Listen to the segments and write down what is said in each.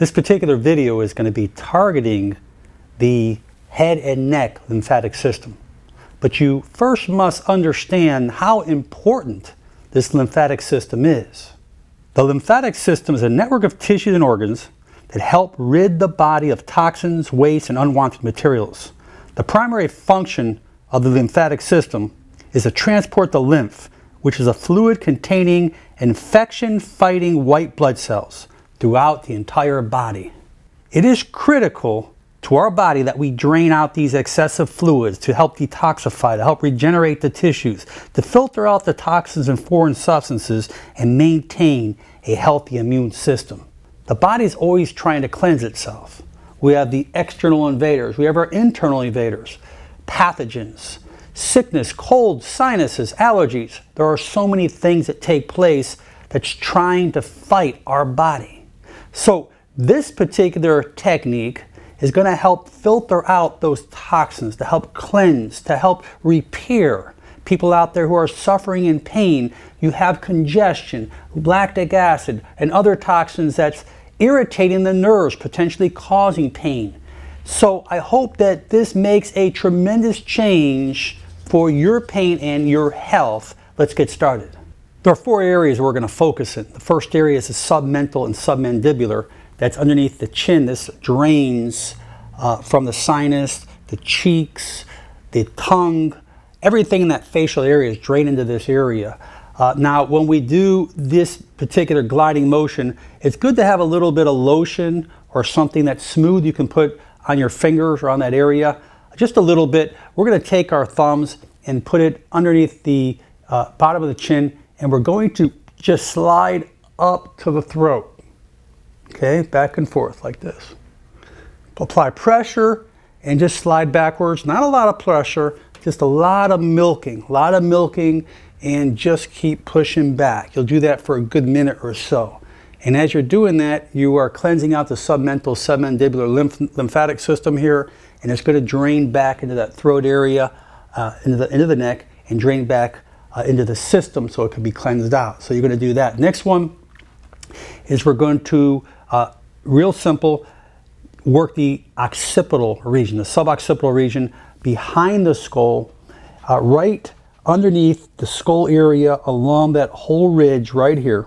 This particular video is going to be targeting the head and neck lymphatic system. But you first must understand how important this lymphatic system is. The lymphatic system is a network of tissues and organs that help rid the body of toxins, waste, and unwanted materials. The primary function of the lymphatic system is to transport the lymph, which is a fluid containing infection fighting white blood cells, throughout the entire body. It is critical to our body that we drain out these excessive fluids to help detoxify, to help regenerate the tissues, to filter out the toxins and foreign substances, and maintain a healthy immune system. The body is always trying to cleanse itself. We have the external invaders, we have our internal invaders, pathogens, sickness, cold, sinuses, allergies. There are so many things that take place that's trying to fight our body. So this particular technique is going to help filter out those toxins, to help cleanse, to help repair. People out there who are suffering in pain, you have congestion, lactic acid, and other toxins that's irritating the nerves, potentially causing pain. So I hope that this makes a tremendous change for your pain and your health. Let's get started. There are four areas we're going to focus in. The first area is the submental and submandibular. That's underneath the chin. This drains uh, from the sinus, the cheeks, the tongue. Everything in that facial area is drained into this area. Uh, now, when we do this particular gliding motion, it's good to have a little bit of lotion or something that's smooth you can put on your fingers or on that area. Just a little bit. We're going to take our thumbs and put it underneath the uh, bottom of the chin and we're going to just slide up to the throat. Okay, back and forth like this. Apply pressure and just slide backwards. Not a lot of pressure, just a lot of milking, a lot of milking and just keep pushing back. You'll do that for a good minute or so. And as you're doing that, you are cleansing out the submental, submandibular lymph, lymphatic system here, and it's going to drain back into that throat area, uh, into, the, into the neck, and drain back uh, into the system so it can be cleansed out. So you're going to do that. Next one is we're going to, uh, real simple, work the occipital region, the suboccipital region behind the skull, uh, right underneath the skull area along that whole ridge right here.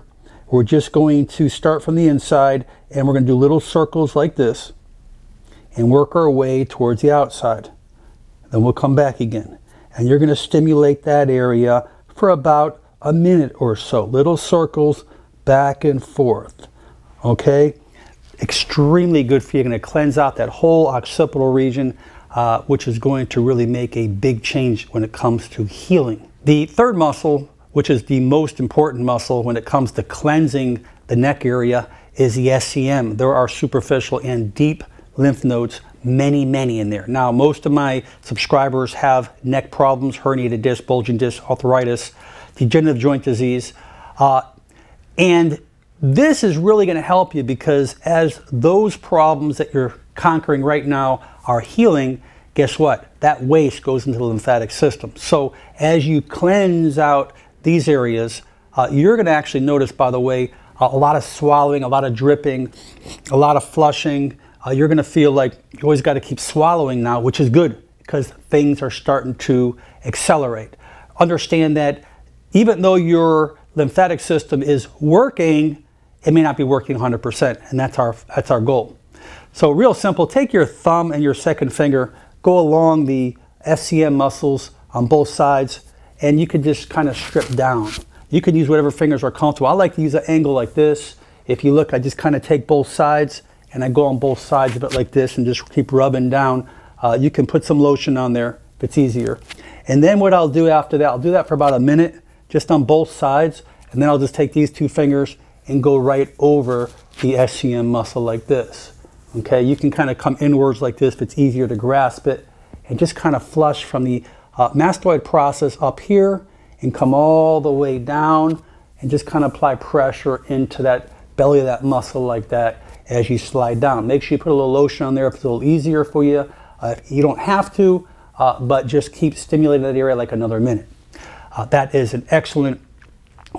We're just going to start from the inside and we're going to do little circles like this and work our way towards the outside. Then we'll come back again. And you're going to stimulate that area for about a minute or so. Little circles back and forth. Okay? Extremely good for you. You're going to cleanse out that whole occipital region, uh, which is going to really make a big change when it comes to healing. The third muscle, which is the most important muscle when it comes to cleansing the neck area, is the SCM. There are superficial and deep lymph nodes many, many in there. Now, most of my subscribers have neck problems, herniated disc, bulging disc, arthritis, degenerative joint disease. Uh, and this is really going to help you because as those problems that you're conquering right now are healing, guess what? That waste goes into the lymphatic system. So as you cleanse out these areas, uh, you're going to actually notice, by the way, a lot of swallowing, a lot of dripping, a lot of flushing, uh, you're going to feel like you always got to keep swallowing now, which is good because things are starting to accelerate. Understand that even though your lymphatic system is working, it may not be working 100%, and that's our, that's our goal. So real simple, take your thumb and your second finger, go along the SCM muscles on both sides, and you can just kind of strip down. You can use whatever fingers are comfortable. I like to use an angle like this. If you look, I just kind of take both sides and I go on both sides of it like this and just keep rubbing down. Uh, you can put some lotion on there if it's easier. And then what I'll do after that, I'll do that for about a minute, just on both sides, and then I'll just take these two fingers and go right over the SCM muscle like this. Okay, you can kind of come inwards like this if it's easier to grasp it, and just kind of flush from the uh, mastoid process up here and come all the way down and just kind of apply pressure into that belly of that muscle like that as you slide down. Make sure you put a little lotion on there if it's a little easier for you. Uh, you don't have to, uh, but just keep stimulating that area like another minute. Uh, that is an excellent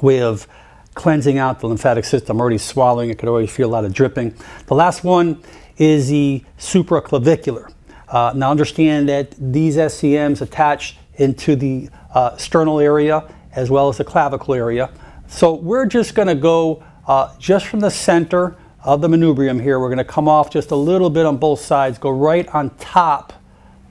way of cleansing out the lymphatic system. I'm already swallowing, I could already feel a lot of dripping. The last one is the supraclavicular. Uh, now understand that these SCMs attach into the uh, sternal area as well as the clavicle area. So we're just gonna go uh, just from the center of the manubrium here. We're going to come off just a little bit on both sides, go right on top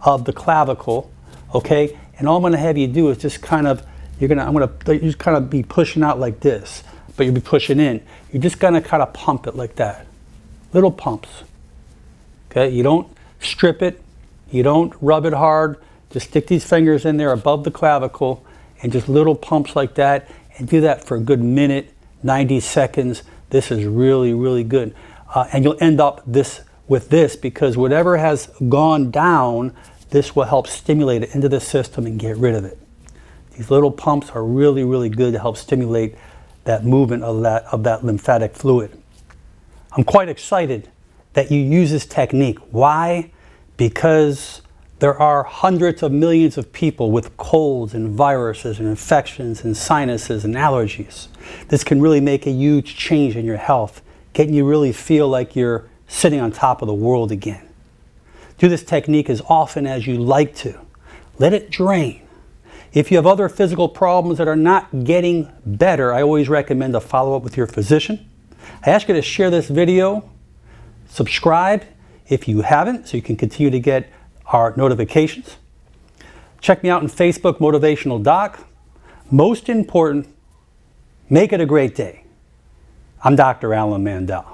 of the clavicle, okay? And all I'm going to have you do is just kind of, you're going to, I'm going to just kind of be pushing out like this, but you'll be pushing in. You're just going to kind of pump it like that. Little pumps, okay? You don't strip it. You don't rub it hard. Just stick these fingers in there above the clavicle and just little pumps like that and do that for a good minute, 90 seconds this is really, really good. Uh, and you'll end up this with this because whatever has gone down, this will help stimulate it into the system and get rid of it. These little pumps are really, really good to help stimulate that movement of that, of that lymphatic fluid. I'm quite excited that you use this technique. Why? Because there are hundreds of millions of people with colds and viruses and infections and sinuses and allergies. This can really make a huge change in your health, getting you really feel like you're sitting on top of the world again. Do this technique as often as you like to. Let it drain. If you have other physical problems that are not getting better, I always recommend a follow up with your physician. I ask you to share this video, subscribe if you haven't, so you can continue to get are notifications. Check me out on Facebook, Motivational Doc. Most important, make it a great day. I'm Dr. Alan Mandel.